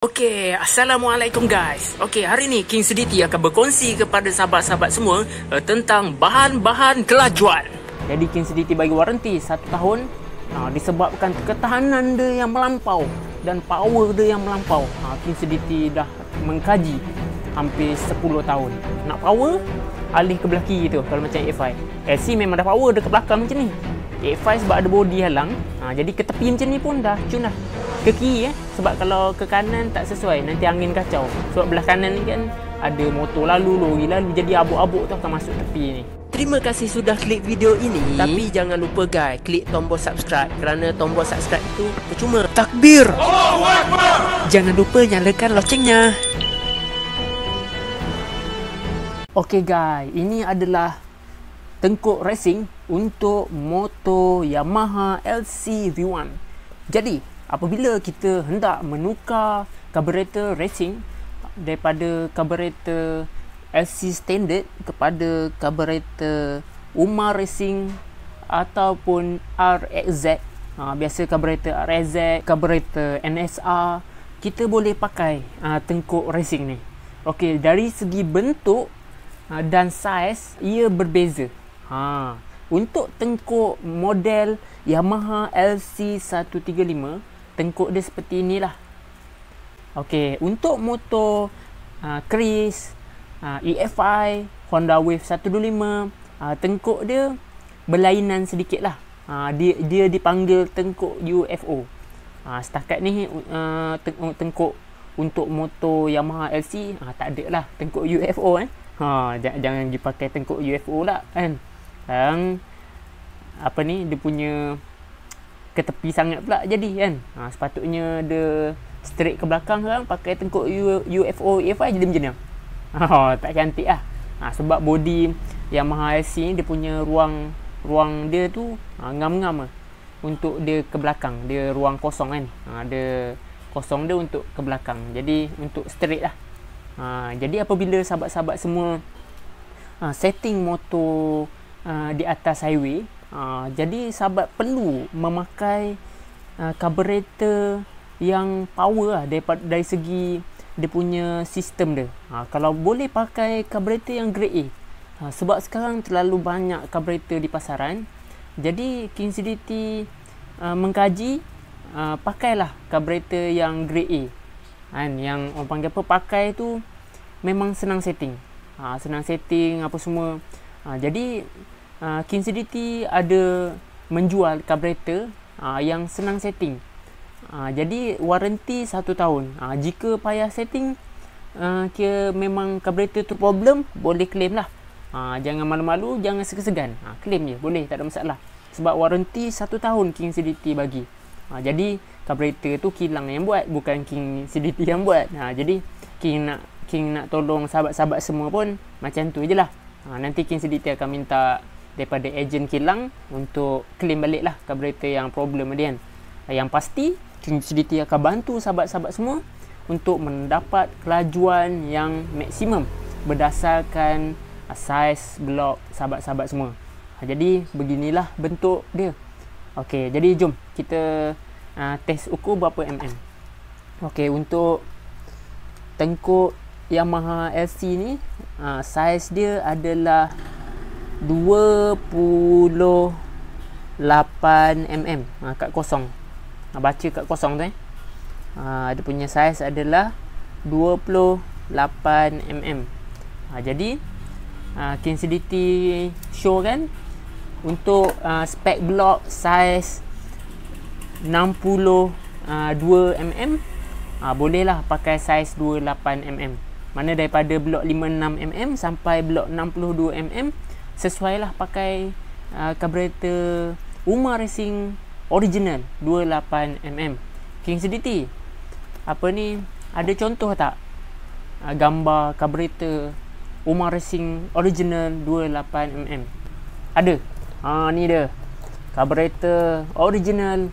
Okey, assalamualaikum guys. Okey, hari ni King Sediti akan berkongsi kepada sahabat-sahabat semua uh, tentang bahan-bahan kelajuan. Jadi King Sediti bagi waranti satu tahun uh, disebabkan ketahanan dia yang melampau dan power dia yang melampau. Uh, King Sediti dah mengkaji hampir 10 tahun. Nak power alih ke belah kiri tu kalau macam A5. AC eh, memang dah power dekat belakang macam ni. A5 sebab ada bodi halang. Uh, jadi ke tepi macam ni pun dah cun dah ke kiri eh sebab kalau ke kanan tak sesuai nanti angin kacau sebab belah kanan ni kan ada motor lalu lori lalu jadi abuk-abuk tu akan masuk tepi ni Terima kasih sudah klik video ini Tapi jangan lupa guys Klik tombol subscribe Kerana tombol subscribe itu Percuma Takbir Jangan lupa nyalakan locengnya Okey guys Ini adalah Tengkuk racing Untuk motor Yamaha LC V1 Jadi apabila kita hendak menukar carburetor racing daripada carburetor LC standard kepada carburetor Umar Racing ataupun RXZ ha, biasa carburetor RXZ, carburetor NSR kita boleh pakai ha, tengkuk racing ni ok, dari segi bentuk ha, dan saiz ia berbeza ha. untuk tengkuk model Yamaha LC135 tengkuk dia seperti inilah Okey, untuk motor uh, Chris uh, ah, EFI Honda Wave 125 uh, ah, tengkuk dia berlainan sedikit lah uh, dia, dia dipanggil tengkuk UFO uh, setakat ni uh, tengkuk, untuk motor Yamaha LC uh, tak ada lah tengkuk UFO eh ha, jangan, jangan dipakai tengkuk UFO lah kan Yang apa ni dia punya ke tepi sangat pula jadi kan ha, sepatutnya dia straight ke belakang kan. pakai tengkuk U, UFO EFI jadi macam ni oh, ha, tak cantik lah ha, sebab body Yamaha SC ni dia punya ruang ruang dia tu ha, ngam-ngam lah untuk dia ke belakang dia ruang kosong kan ha, dia kosong dia untuk ke belakang jadi untuk straight lah ha, jadi apabila sahabat-sahabat semua ha, setting motor ha, di atas highway Ha, jadi sahabat perlu memakai uh, ha, carburetor yang power lah daripada, dari segi dia punya sistem dia ha, kalau boleh pakai carburetor yang grade A ha, sebab sekarang terlalu banyak carburetor di pasaran jadi King City uh, ha, mengkaji uh, pakailah carburetor yang grade A kan yang orang panggil apa pakai tu memang senang setting ha, senang setting apa semua ha, jadi Ah, King City ada menjual carburetor uh, ah, yang senang setting. Uh, jadi waranti satu tahun. Uh, jika payah setting uh, kira memang carburetor tu problem boleh claim lah. Uh, jangan malu-malu, jangan segan-segan. Uh, claim je boleh tak ada masalah. Sebab waranti satu tahun King City bagi. Uh, jadi carburetor tu kilang yang buat bukan King City yang buat. Uh, jadi King nak King nak tolong sahabat-sahabat semua pun macam tu je lah. Ha, nanti King Sediti akan minta daripada ejen kilang untuk claim balik lah carburetor yang problem dia kan eh, yang pasti Trinity akan bantu sahabat-sahabat semua untuk mendapat kelajuan yang maksimum berdasarkan saiz blok sahabat-sahabat semua ha, jadi beginilah bentuk dia ok jadi jom kita uh, test ukur berapa mm ok untuk tengkuk Yamaha LC ni uh, saiz dia adalah 28 mm ha, kat kosong ha, baca kat kosong tu eh ha, dia punya saiz adalah 28 mm ha, jadi ha, Kinsidity show kan Untuk uh, ha, spec block Size 62mm uh, uh, Bolehlah pakai Size 28mm Mana daripada blok 56mm Sampai blok 62mm sesuailah pakai uh, carburetor Uma Racing original 28mm King CDT apa ni ada contoh tak uh, gambar carburetor Uma Racing original 28mm ada ha ni dia carburetor original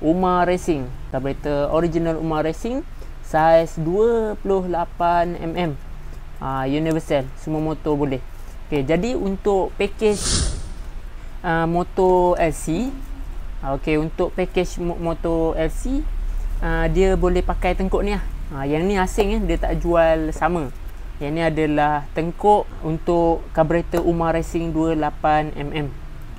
Uma Racing carburetor original Uma Racing size 28mm uh, universal semua motor boleh Okey, jadi untuk package uh, motor LC, uh, okey untuk package motor LC uh, dia boleh pakai tengkuk ni lah. Uh, yang ni asing eh, dia tak jual sama. Yang ni adalah tengkuk untuk carburetor Umar Racing 28mm.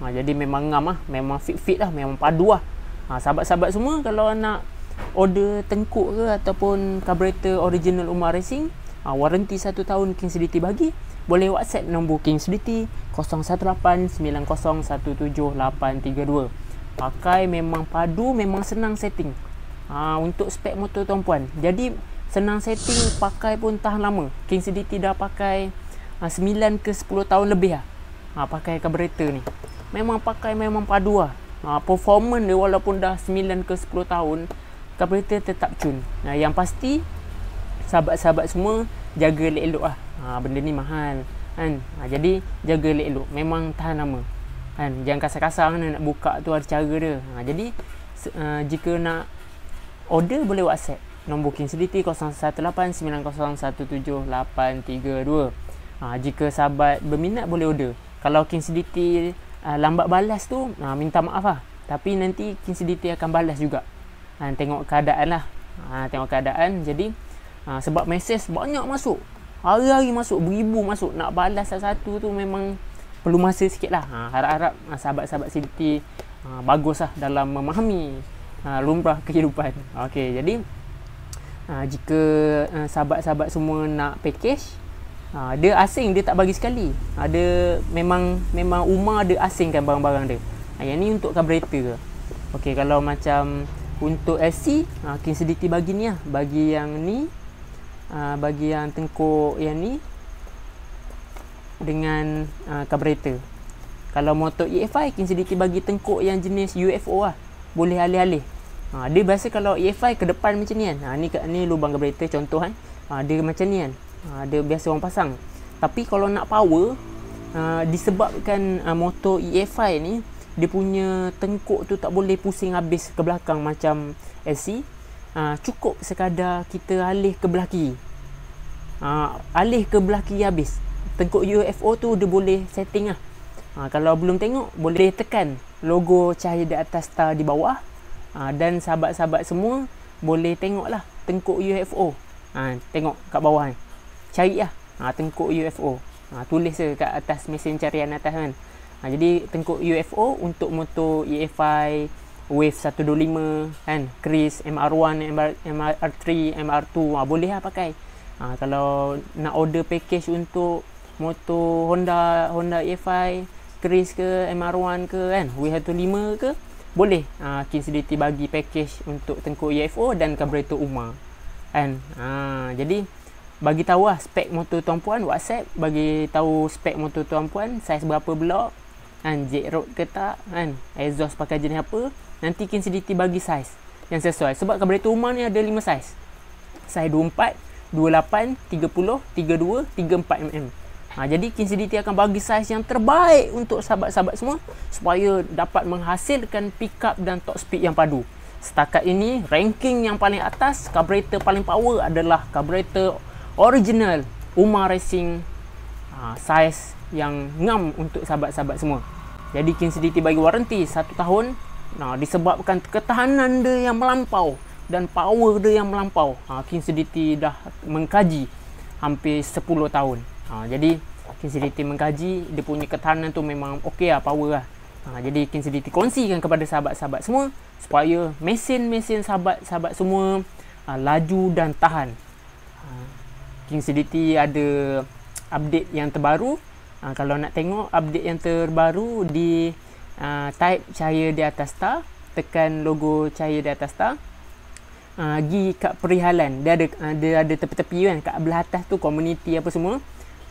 Ha, uh, jadi memang ngam lah. Memang fit-fit lah. Memang padu lah. Ha, sahabat-sahabat semua kalau nak order tengkuk ke ataupun carburetor original Umar Racing, ha, warranty 1 tahun King City bagi boleh WhatsApp nombor King Sediti 0189017832. Pakai memang padu, memang senang setting. Ha, untuk spek motor tuan puan. Jadi senang setting, pakai pun tahan lama. King Sediti dah pakai ha, 9 ke 10 tahun lebih lah. Ha, pakai carburetor ni. Memang pakai memang padu lah. Ha, performance dia walaupun dah 9 ke 10 tahun, carburetor tetap cun. Ha, yang pasti, sahabat-sahabat semua, jaga elok-elok lah ha, benda ni mahal kan ha, jadi jaga elok-elok memang tahan lama kan jangan kasar-kasar mana nak buka tu ada cara dia ha, jadi uh, jika nak order boleh whatsapp nombor King City 0189017832 ha, jika sahabat berminat boleh order kalau King City uh, lambat balas tu ha, minta maaf lah tapi nanti King City akan balas juga ha, tengok keadaan lah ha, tengok keadaan jadi ha, sebab mesej banyak masuk Hari-hari masuk Beribu masuk Nak balas satu-satu tu Memang Perlu masa sikit lah ha, Harap-harap ha, Sahabat-sahabat Siti ha, Bagus lah Dalam memahami ha, Lumrah kehidupan Okey jadi ha, Jika ha, Sahabat-sahabat semua Nak package ha, Dia asing Dia tak bagi sekali ha, Dia Memang Memang rumah dia asingkan Barang-barang dia ha, Yang ni untuk carburetor ke Okey kalau macam untuk LC, ha, King Sediti bagi ni lah. Bagi yang ni, aa, ah, bagi yang tengkuk yang ni dengan aa, ah, carburetor kalau motor EFI kini sedikit bagi tengkuk yang jenis UFO lah boleh alih-alih ha, dia biasa kalau EFI ke depan macam ni kan ha, ni, ni lubang carburetor contoh kan ha, dia macam ni kan ha, dia biasa orang pasang tapi kalau nak power ha, disebabkan ha, motor EFI ni dia punya tengkuk tu tak boleh pusing habis ke belakang macam LC ha, cukup sekadar kita alih ke belah kiri ha, alih ke belah kiri habis tengkuk UFO tu dia boleh setting lah ha, kalau belum tengok boleh tekan logo cahaya di atas star di bawah ha, dan sahabat-sahabat semua boleh tengok lah tengkuk UFO ha, tengok kat bawah ni cari lah ha, tengkuk UFO ha, tulis je kat atas mesin carian atas kan ha, jadi tengkuk UFO untuk motor EFI Wave 125 kan Chris MR1 MR, MR3 MR2 ha, ah, Boleh lah pakai ha, Kalau nak order package untuk Motor Honda Honda EFI Chris ke MR1 ke kan Wave 125 ke Boleh ha, ah, KCDT bagi package Untuk tengkuk EFO Dan carburetor UMA Kan ha, Jadi bagi tahu lah spek motor tuan puan WhatsApp bagi tahu spek motor tuan puan saiz berapa blok kan jet road ke tak kan exhaust pakai jenis apa Nanti Kin City bagi saiz yang sesuai Sebab kabinet rumah ni ada 5 saiz Saiz 24, 28, 30, 32, 34 mm ha, Jadi Kin City akan bagi saiz yang terbaik untuk sahabat-sahabat semua Supaya dapat menghasilkan pick up dan top speed yang padu Setakat ini ranking yang paling atas Carburetor paling power adalah Carburetor original Umar Racing ha, Size yang ngam untuk sahabat-sahabat semua Jadi Kin City bagi waranti 1 tahun Nah, disebabkan ketahanan dia yang melampau dan power dia yang melampau. Ha, King City dah mengkaji hampir 10 tahun. Ha, jadi King City mengkaji dia punya ketahanan tu memang okey lah, power lah. Ha, jadi King City kongsikan kepada sahabat-sahabat semua supaya mesin-mesin sahabat-sahabat semua ha, laju dan tahan. Ha, King City ada update yang terbaru. Ha, kalau nak tengok update yang terbaru di uh, type cahaya di atas star tekan logo cahaya di atas star uh, ah, pergi kat perihalan dia ada uh, dia ada tepi-tepi kan kat belah atas tu community apa semua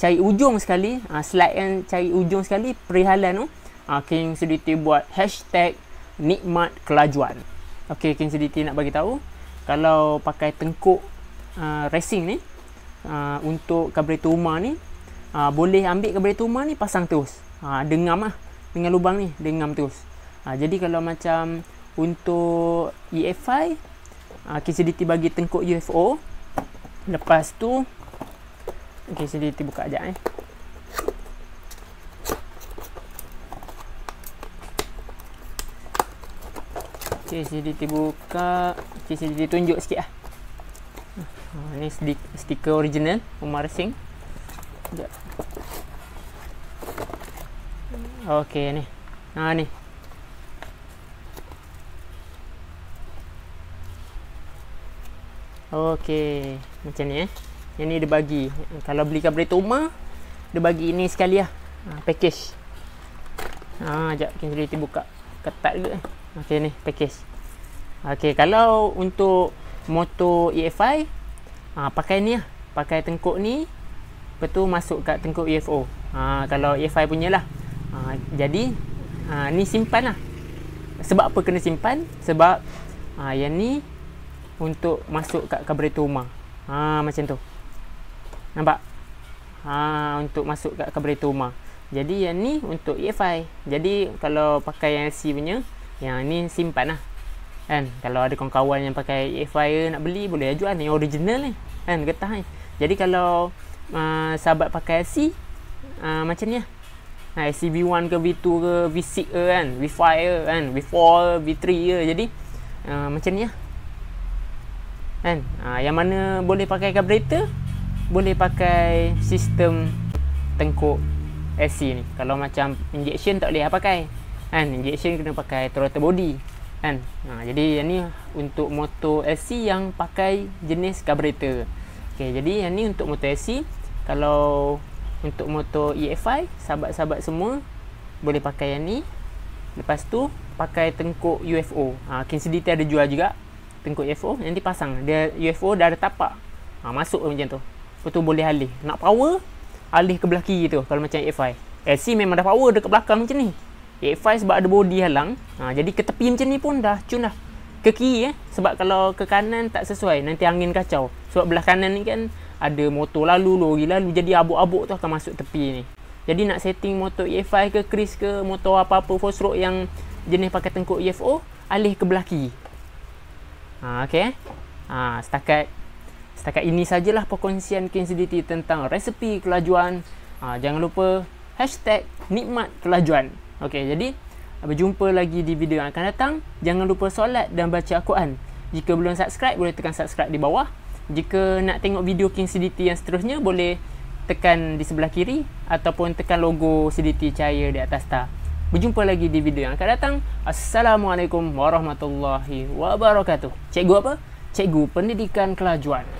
cari ujung sekali uh, slide kan cari ujung sekali perihalan tu uh, King Sediti buat hashtag nikmat kelajuan ok King Sediti nak bagi tahu kalau pakai tengkuk uh, racing ni uh, untuk kabel rumah ni uh, boleh ambil kabel rumah ni pasang terus uh, dengam lah dengan lubang ni dia ngam terus ha, jadi kalau macam untuk EFI ha, KCDT bagi tengkuk UFO lepas tu KCDT buka sekejap eh KCDT buka KCDT tunjuk sikit lah ha, ni stiker original Umar Singh sekejap Okey ni. Ha ni. Okey, macam ni eh. Yang ni dia bagi. Kalau beli kabel rumah, dia bagi ini sekali lah. Ha, package. Ha, jap kita dia buka. Ketat juga eh. Okey ni, package. Okey, kalau untuk motor EFI, ha, pakai ni lah. Pakai tengkuk ni. Lepas tu masuk kat tengkuk EFO. Ha, kalau EFI punya lah. Uh, jadi uh, ni simpan lah. Sebab apa kena simpan? Sebab uh, yang ni untuk masuk kat carburetor rumah. Ha macam tu. Nampak? Ha untuk masuk kat carburetor rumah. Jadi yang ni untuk EFI. Jadi kalau pakai yang LC punya, yang ni simpan lah. Kan? Kalau ada kawan-kawan yang pakai EFI nak beli, boleh ajukan lah. yang original ni. Kan? Getah ni. Jadi kalau uh, sahabat pakai LC, uh, macam ni lah ha, SCV1 ke V2 ke V6 ke kan V5 ke kan V4 ke V3 ke jadi uh, macam ni lah kan ha, yang mana boleh pakai carburetor boleh pakai sistem tengkuk S.C ni kalau macam injection tak boleh lah pakai kan injection kena pakai throttle body kan ha, jadi yang ni untuk motor S.C yang pakai jenis carburetor Okay, jadi yang ni untuk motor S.C kalau untuk motor EFI Sahabat-sahabat semua Boleh pakai yang ni Lepas tu Pakai tengkuk UFO ha, King City ada jual juga Tengkuk UFO Nanti pasang Dia UFO dah ada tapak ha, Masuk macam tu Lepas tu boleh alih Nak power Alih ke belah kiri tu Kalau macam EFI LC memang dah power dekat belakang macam ni EFI sebab ada body halang ha, Jadi ke tepi macam ni pun dah cun dah Ke kiri eh Sebab kalau ke kanan tak sesuai Nanti angin kacau Sebab belah kanan ni kan ada motor lalu, lori lalu jadi abuk-abuk tu akan masuk tepi ni. Jadi nak setting motor EFI ke Chris ke motor apa-apa four stroke yang jenis pakai tengkuk EFO alih ke belah kiri. Ha okey. Ha setakat setakat ini sajalah perkongsian KNCDT tentang resepi kelajuan. Ha, jangan lupa hashtag nikmat kelajuan. Okey jadi jumpa lagi di video yang akan datang. Jangan lupa solat dan baca Al-Quran. Jika belum subscribe boleh tekan subscribe di bawah. Jika nak tengok video King CDT yang seterusnya boleh tekan di sebelah kiri ataupun tekan logo CDT cahaya di atas tar. Berjumpa lagi di video yang akan datang. Assalamualaikum warahmatullahi wabarakatuh. Cikgu apa? Cikgu pendidikan kelajuan.